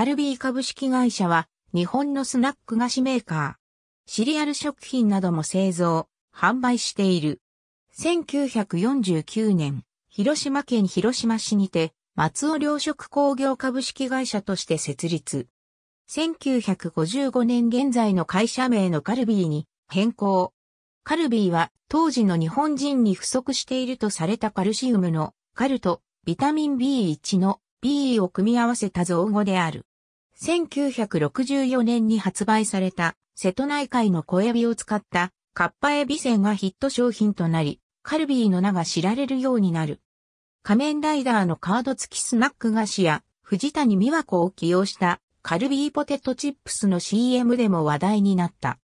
カルビー株式会社は、日本のスナック菓子メーカー。シリアル食品なども製造、販売している。1949年、広島県広島市にて、松尾良食工業株式会社として設立。1955年現在の会社名のカルビーに変更。カルビーは当時の日本人に不足しているとされたカルシウムのカルとビタミン B1 の B を組み合わせた造語である。1964年に発売された瀬戸内海の小エビを使ったカッパエビせがヒット商品となり、カルビーの名が知られるようになる。仮面ライダーのカード付きスナック菓子や藤谷美和子を起用したカルビーポテトチップスの CM でも話題になった。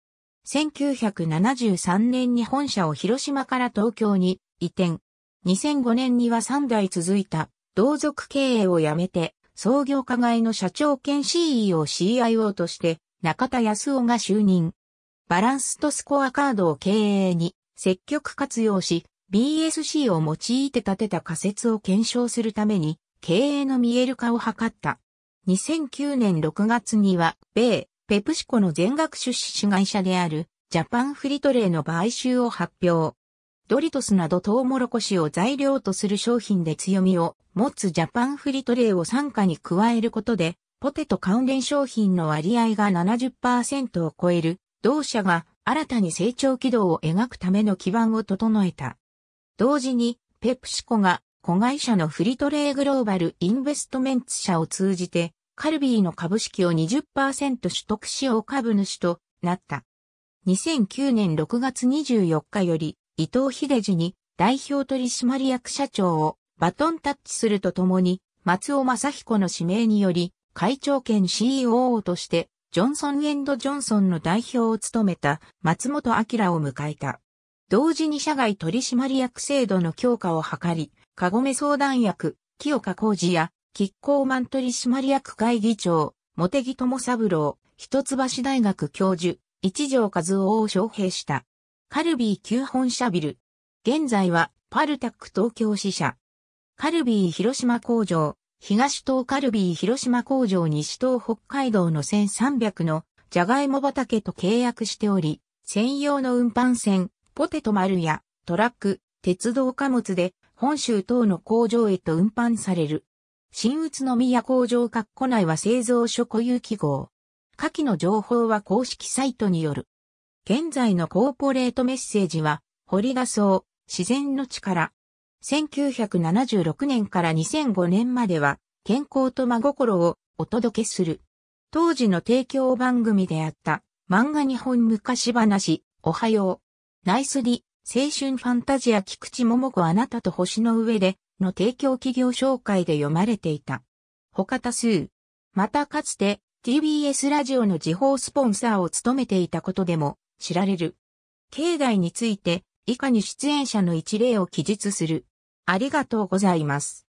1973年に本社を広島から東京に移転。2005年には3代続いた同族経営をやめて創業課外の社長兼 CEO CIO として中田康夫が就任。バランスとスコアカードを経営に積極活用し、BSC を用いて立てた仮説を検証するために経営の見える化を図った。2009年6月には、米、ペプシコの全額出資主会社であるジャパンフリトレーの買収を発表。ドリトスなどトウモロコシを材料とする商品で強みを持つジャパンフリトレイを傘下に加えることで、ポテト関連商品の割合が70%を超える、同社が新たに成長軌道を描くための基盤を整えた。同時に、ペプシコが子会社のフリトレイグローバルインベストメンツ社を通じて、カルビーの株式を20%取得しよう株主となった。2009年6月24日より、伊藤秀治に代表取締役社長をバトンタッチするとともに、松尾正彦の指名により、会長兼 c e o として、ジョンソン・エンド・ジョンソンの代表を務めた松本明を迎えた。同時に社外取締役制度の強化を図り、カゴメ相談役、清香浩二や、キッコーマン取締役会議長、茂木友三郎、一橋大学教授、一条和夫を招聘した。カルビー旧本社ビル。現在はパルタック東京支社。カルビー広島工場、東東カルビー広島工場西東北海道の1300のジャガイモ畑と契約しており、専用の運搬船、ポテト丸やトラック、鉄道貨物で本州等の工場へと運搬される。新宇都宮工場括弧内は製造所固有記号。下記の情報は公式サイトによる。現在のコーポレートメッセージは、堀そう、自然の力。1976年から2005年までは、健康と真心をお届けする。当時の提供番組であった、漫画日本昔話、おはよう。ナイスリ、青春ファンタジア菊池桃子あなたと星の上で、の提供企業紹介で読まれていた。他多数。またかつて、TBS ラジオの時報スポンサーを務めていたことでも知られる。境内について以下に出演者の一例を記述する。ありがとうございます。